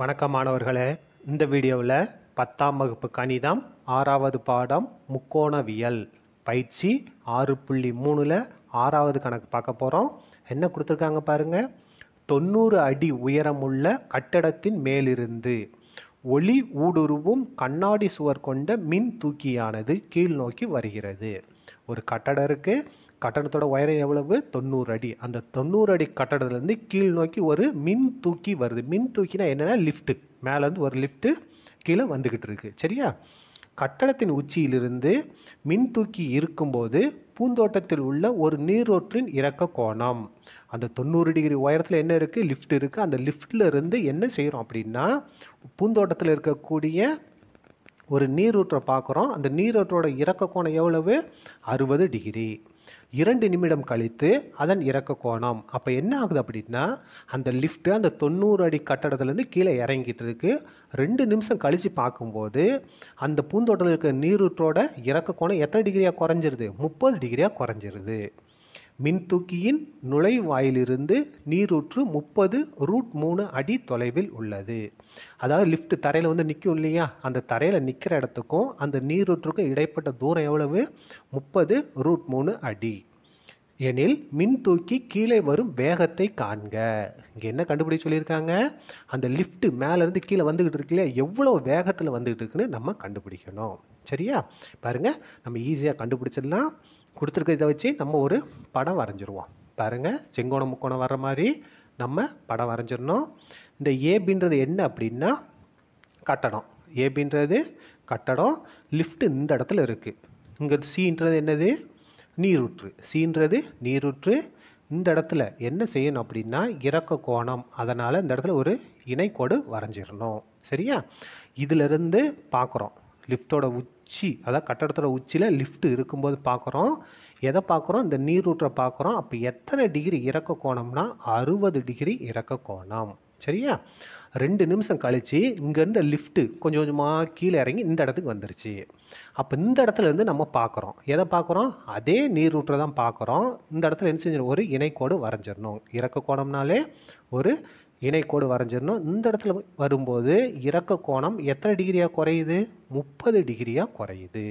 வணக்கம் மாணவர்களே இந்த வீடியோவில் பத்தாம் வகுப்பு கணிதம் ஆறாவது பாடம் முக்கோணவியல் பயிற்சி ஆறு புள்ளி மூணில் ஆறாவது கணக்கு பார்க்க போகிறோம் என்ன கொடுத்துருக்காங்க பாருங்கள் தொண்ணூறு அடி உயரமுள்ள கட்டடத்தின் மேலிருந்து ஒளி ஊடுருவும் கண்ணாடி சுவர் கொண்ட மின் தூக்கியானது கீழ் நோக்கி வருகிறது ஒரு கட்டடம் இருக்குது கட்டணத்தோட உயரம் எவ்வளவு தொண்ணூறு அடி அந்த தொண்ணூறு அடி கட்டடத்துலேருந்து கீழ் நோக்கி ஒரு மின் தூக்கி வருது மின் தூக்கினா என்னென்னா லிஃப்ட்டு மேலேருந்து ஒரு லிஃப்ட்டு கீழே வந்துக்கிட்டு இருக்குது சரியா கட்டடத்தின் உச்சியிலிருந்து மின் தூக்கி இருக்கும்போது பூந்தோட்டத்தில் உள்ள ஒரு நீரோற்றின் இறக்க கோணம் அந்த தொண்ணூறு டிகிரி உயரத்தில் என்ன இருக்குது லிஃப்ட் இருக்குது அந்த லிஃப்டில் இருந்து என்ன செய்கிறோம் அப்படின்னா பூந்தோட்டத்தில் இருக்கக்கூடிய ஒரு நீரூற்றை பார்க்குறோம் அந்த நீரூற்றோட இறக்க கோணம் எவ்வளவு அறுபது டிகிரி இரண்டு நிமிடம் கழித்து அதன் இறக்க கோணம் அப்போ என்ன ஆகுது அப்படின்னா அந்த லிஃப்ட்டு அந்த தொண்ணூறு அடி கட்டடத்துலேருந்து கீழே இறங்கிட்டு இருக்கு ரெண்டு நிமிஷம் கழித்து பார்க்கும்போது அந்த பூந்தோட்டத்தில் இருக்கிற நீரூற்றோட இறக்க கோணம் எத்தனை டிகிரியாக குறைஞ்சிருது முப்பது டிகிரியாக குறைஞ்சிருது மின்தூக்கியின் நுழைவாயிலிருந்து நீரூற்று முப்பது ரூட் மூணு அடி தொலைவில் உள்ளது அதாவது லிஃப்ட் தரையில் வந்து நிற்கும் இல்லையா அந்த தரையில் நிற்கிற இடத்துக்கும் அந்த நீரூற்றுக்கும் இடைப்பட்ட தூரம் எவ்வளவு முப்பது ரூட் மூணு அடி எனில் மின்தூக்கி கீழே வரும் வேகத்தை காண்க இங்கே என்ன கண்டுபிடிச்சு சொல்லியிருக்காங்க அந்த லிஃப்ட்டு மேலேருந்து கீழே வந்துக்கிட்டு இருக்குல்ல எவ்வளோ வேகத்தில் வந்துக்கிட்டு இருக்குன்னு நம்ம கண்டுபிடிக்கணும் சரியா பாருங்கள் நம்ம ஈஸியாக கண்டுபிடிச்சிடலாம் கொடுத்துருக்கிறத வச்சு நம்ம ஒரு படம் வரைஞ்சிருவோம் பாருங்கள் செங்கோணம் முக்கோணம் வர்ற மாதிரி நம்ம படம் வரைஞ்சிடணும் இந்த ஏபின்றது என்ன அப்படின்னா கட்டடம் ஏபின்றது கட்டடம் லிஃப்ட்டு இந்த இடத்துல இருக்குது இங்கே சீன்றது என்னது நீரூற்று சீன்றது நீரூற்று இந்த இடத்துல என்ன செய்யணும் அப்படின்னா இறக்க கோணம் அதனால் இந்த இடத்துல ஒரு இணைக்கோடு வரைஞ்சிடணும் சரியா இதிலிருந்து பார்க்குறோம் லிஃப்ட்டோட உச்சி அதாவது கட்டடத்தோட உச்சியில் லிஃப்ட் இருக்கும்போது பார்க்குறோம் எதை பார்க்குறோம் இந்த நீர் ஊற்றை பார்க்குறோம் அப்போ எத்தனை டிகிரி இறக்க கோணம்னா அறுபது டிகிரி இறக்க கோணம் சரியா ரெண்டு நிமிஷம் கழித்து இங்கேருந்து லிஃப்ட்டு கொஞ்சம் கொஞ்சமாக கீழே இறங்கி இந்த இடத்துக்கு வந்துருச்சு அப்போ இந்த இடத்துலேருந்து நம்ம பார்க்குறோம் எதை பார்க்குறோம் அதே நீர் ஊற்றை தான் பார்க்குறோம் இந்த இடத்துல என்ன செஞ்சிடணும் ஒரு இணைக்கோடு வரைஞ்சிடணும் இறக்க கோணம்னாலே ஒரு இணைக்கோடு வரைஞ்சிடணும் இந்த இடத்துல வரும்போது இறக்க கோணம் எத்தனை டிகிரியாக குறையுது முப்பது டிகிரியாக குறையுது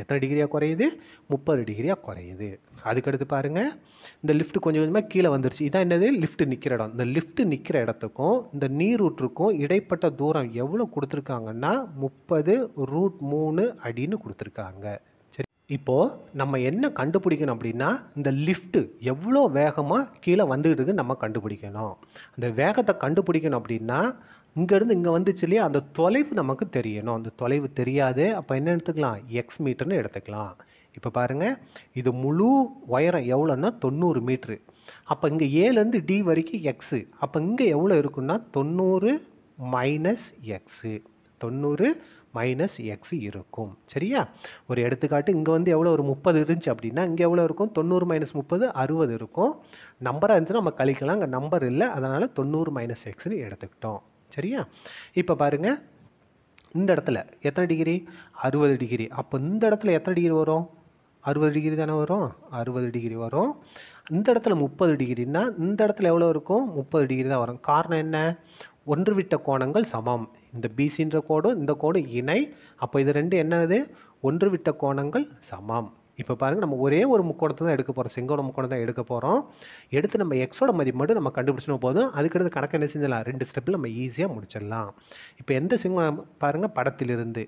எத்தனை டிகிரியாக குறையுது முப்பது டிகிரியாக குறையுது அதுக்கடுத்து பாருங்கள் இந்த லிஃப்ட் கொஞ்சம் கொஞ்சமாக கீழே வந்துருச்சு இதான் என்னது லிஃப்ட் நிற்கிற இடம் இந்த லிஃப்ட் நிற்கிற இடத்துக்கும் இந்த நீர் ரூட்டுக்கும் இடைப்பட்ட தூரம் எவ்வளோ கொடுத்துருக்காங்கன்னா முப்பது ரூட் மூணு அடின்னு கொடுத்துருக்காங்க இப்போது நம்ம என்ன கண்டுபிடிக்கணும் அப்படின்னா இந்த லிஃப்ட்டு எவ்வளோ வேகமாக கீழே வந்துக்கிட்டு நம்ம கண்டுபிடிக்கணும் அந்த வேகத்தை கண்டுபிடிக்கணும் அப்படின்னா இங்கேருந்து இங்கே வந்துச்சு இல்லையா அந்த தொலைவு நமக்கு தெரியணும் அந்த தொலைவு தெரியாது அப்போ என்ன எடுத்துக்கலாம் எக்ஸ் மீட்டர்னு எடுத்துக்கலாம் இப்போ பாருங்கள் இது முழு உயரம் எவ்வளோன்னா தொண்ணூறு மீட்ரு அப்போ இங்கே ஏலேருந்து டி வரைக்கும் எக்ஸு அப்போ இங்கே எவ்வளோ இருக்குன்னா தொண்ணூறு மைனஸ் எக்ஸு தொண்ணூறு மைனஸ் எக்ஸ் இருக்கும் சரியா ஒரு எடுத்துக்காட்டு இங்கே வந்து எவ்வளோ ஒரு முப்பது இருந்துச்சு அப்படின்னா இங்கே எவ்வளோ இருக்கும் தொண்ணூறு மைனஸ் முப்பது அறுபது இருக்கும் நம்பராக இருந்துச்சுன்னா நம்ம கழிக்கலாம் அங்கே நம்பர் இல்லை அதனால் தொண்ணூறு மைனஸ் எக்ஸ்னு எடுத்துக்கிட்டோம் சரியா இப்போ பாருங்கள் இந்த இடத்துல எத்தனை டிகிரி அறுபது டிகிரி அப்போ இந்த இடத்துல எத்தனை டிகிரி வரும் அறுபது டிகிரி தானே வரும் அறுபது டிகிரி வரும் இந்த இடத்துல முப்பது டிகிரின்னா இந்த இடத்துல எவ்வளோ இருக்கும் முப்பது டிகிரி தான் வரும் காரணம் என்ன ஒன்று விட்ட கோணங்கள் சமம் இந்த பிசின்ற கோடும் இந்த கோடும் இணை அப்போ இது ரெண்டு என்னது ஒன்று விட்ட கோணங்கள் சமம் இப்போ பாருங்கள் நம்ம ஒரே ஒரு முக்கோணத்தை தான் எடுக்க போகிறோம் செங்கோட முக்கோணம் தான் எடுக்க போகிறோம் எடுத்து நம்ம எக்ஸோட மதிப்பு மட்டும் நம்ம கண்டுபிடிச்சினா போதும் அதுக்கடுத்து கணக்கு என்ன செஞ்சிடலாம் ரெண்டு ஸ்டெப்பில் நம்ம ஈஸியாக முடிச்சிடலாம் இப்போ எந்த செங்கோணம் பாருங்கள் படத்திலிருந்து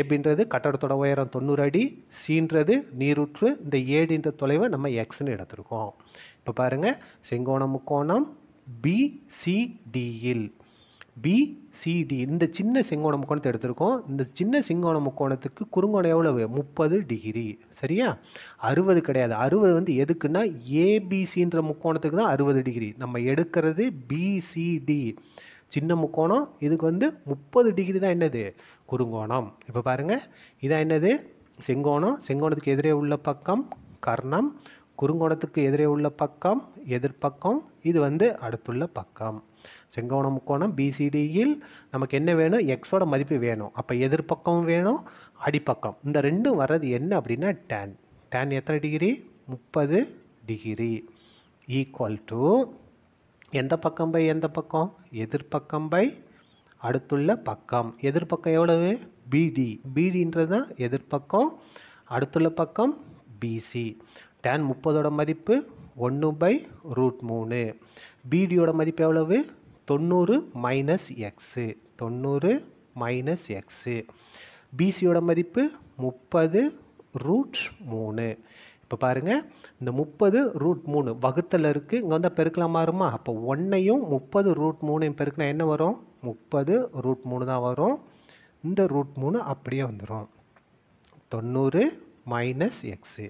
ஏபின்றது கட்டடத்தோட உயரம் தொண்ணூறு அடி சீன்றது நீரூற்று இந்த ஏடின்ற தொலைவை நம்ம எக்ஸ்னு எடுத்திருக்கோம் இப்போ பாருங்கள் செங்கோண முக்கோணம் பிசிடியில் பிசிடி இந்த சின்ன செங்கோண முக்கோணத்தை எடுத்திருக்கோம் இந்த சின்ன செங்கோண முக்கோணத்துக்கு குறுங்கோணம் எவ்வளவு முப்பது டிகிரி சரியா அறுபது கிடையாது அறுபது வந்து எதுக்குன்னா ஏபிசின்ற முக்கோணத்துக்கு தான் அறுபது டிகிரி நம்ம எடுக்கிறது பிசிடி சின்ன முக்கோணம் இதுக்கு வந்து முப்பது டிகிரி தான் என்னது குறுங்கோணம் இப்போ பாருங்கள் இதான் என்னது செங்கோணம் செங்கோணத்துக்கு எதிரே உள்ள பக்கம் கர்ணம் குறுங்கோணத்துக்கு எதிரே உள்ள பக்கம் எதிர்ப்பக்கம் இது வந்து அடுத்துள்ள பக்கம் செங்கோண முக்கோணம் பிசிடியில் நமக்கு என்ன வேணும் எக்ஸோட மதிப்பு வேணும் அப்போ எதிர்பக்கம் வேணும் அடிப்பக்கம் இந்த ரெண்டும் வர்றது என்ன அப்படின்னா டேன் டேன் எத்தனை டிகிரி முப்பது டிகிரி ஈக்குவல் டு எந்த பக்கம் பை எந்த பக்கம் எதிர்பக்கம் பை அடுத்துள்ள பக்கம் எதிர்பக்கம் எவ்வளவு பிடி பிடின்றது தான் எதிர்பக்கம் அடுத்துள்ள பக்கம் பிசி டேன் முப்பதோட மதிப்பு ஒன்று பை ரூட் மூணு பிடியோட மதிப்பு எவ்வளவு தொண்ணூறு மைனஸ் எக்ஸு தொண்ணூறு மைனஸ் எக்ஸு பிசியோட மதிப்பு முப்பது ரூட் மூணு இப்போ பாருங்கள் இந்த முப்பது ரூட் மூணு வகுத்தல் இருக்குது இங்கே வந்து பெருக்கலாம் மாறுமா அப்போ ஒன்றையும் முப்பது ரூட் மூணையும் பெருக்கினா என்ன வரும் முப்பது ரூட் மூணு தான் வரும் இந்த ரூட் மூணு அப்படியே வந்துடும் தொண்ணூறு மைனஸ் எக்ஸு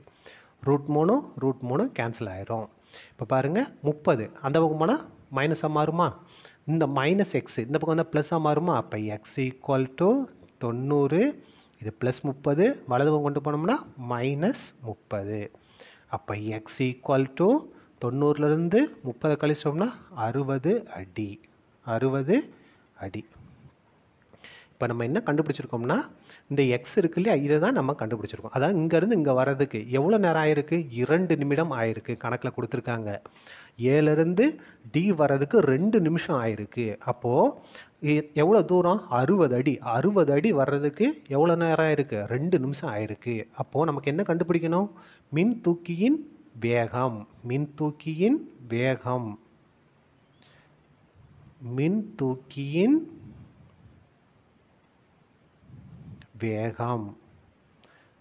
ரூட் மூணு ரூட் மூணு கேன்சல் ஆயிரும் இப்போ பாருங்கள் முப்பது அந்த பக்கம் போனால் மைனஸாக மாறுமா இந்த மைனஸ் எக்ஸ் இந்த பக்கம் வந்து ப்ளஸ்ஸாக மாறுமா அப்போ எக்ஸ் ஈக்குவல் டு தொண்ணூறு இது ப்ளஸ் முப்பது வலதுபம் கொண்டு போனோம்னா மைனஸ் முப்பது அப்போ எக்ஸ் ஈக்குவல் டு தொண்ணூறுலேருந்து முப்பதை கழிச்சோம்னா அறுபது அடி அறுபது அடி இப்போ நம்ம என்ன கண்டுபிடிச்சிருக்கோம்னா இந்த எக்ஸ் இருக்கு இல்லையா இதை தான் நம்ம கண்டுபிடிச்சிருக்கோம் அதான் இங்கேருந்து இங்கே வர்றதுக்கு எவ்வளோ நேரம் ஆயிருக்கு இரண்டு நிமிடம் ஆயிருக்கு கணக்கில் கொடுத்துருக்காங்க ஏலேருந்து டி வர்றதுக்கு ரெண்டு நிமிஷம் ஆயிருக்கு அப்போது எவ்வளோ தூரம் அறுபது அடி அறுபது அடி வர்றதுக்கு எவ்வளோ நேரம் ஆயிருக்கு ரெண்டு நிமிஷம் ஆயிருக்கு அப்போது நமக்கு என்ன கண்டுபிடிக்கணும் மின் தூக்கியின் வேகம் மின் தூக்கியின் வேகம் மின் தூக்கியின் வேகம்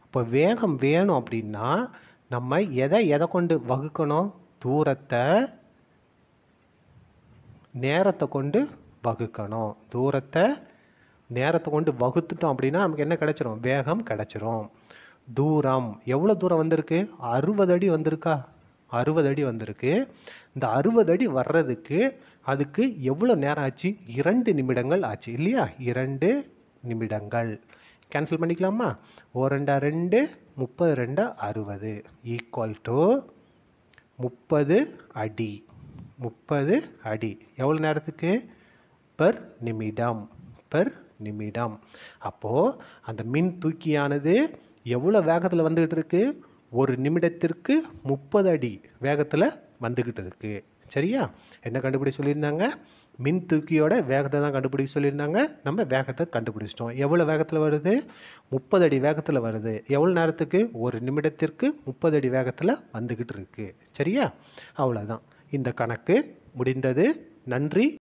இப்போ வேகம் வேணும் அப்படின்னா நம்ம எதை எதை கொண்டு வகுக்கணும் தூரத்தை நேரத்தை கொண்டு வகுக்கணும் தூரத்தை நேரத்தை கொண்டு வகுத்துட்டோம் அப்படின்னா நமக்கு என்ன கிடச்சிரும் வேகம் கிடச்சிரும் தூரம் எவ்வளோ தூரம் வந்திருக்கு அறுபது அடி வந்திருக்கா அறுபது அடி வந்திருக்கு இந்த அறுபது அடி வர்றதுக்கு அதுக்கு எவ்வளோ நேரம் ஆச்சு இரண்டு நிமிடங்கள் ஆச்சு இல்லையா இரண்டு நிமிடங்கள் கேன்சல் பண்ணிக்கலாமா ஓ ரெண்டா ரெண்டு முப்பது ரெண்டா அறுபது ஈக்குவல் டு முப்பது அடி முப்பது அடி எவ்வளோ நேரத்துக்கு பெர் நிமிடம் பெர் நிமிடம் அப்போது அந்த மின் தூக்கியானது எவ்வளோ வேகத்தில் வந்துக்கிட்டு இருக்கு ஒரு நிமிடத்திற்கு முப்பது அடி வேகத்தில் வந்துக்கிட்டு இருக்கு சரியா என்ன கண்டுபிடி சொல்லியிருந்தாங்க மின் தூக்கியோட வேகத்தை தான் கண்டுபிடிக்க சொல்லியிருந்தாங்க நம்ம வேகத்தை கண்டுபிடிச்சிட்டோம் எவ்வளோ வேகத்தில் வருது முப்பது அடி வேகத்தில் வருது எவ்வளோ நேரத்துக்கு ஒரு நிமிடத்திற்கு முப்பது அடி வேகத்தில் வந்துக்கிட்டு இருக்குது சரியா அவ்வளோதான் இந்த கணக்கு முடிந்தது நன்றி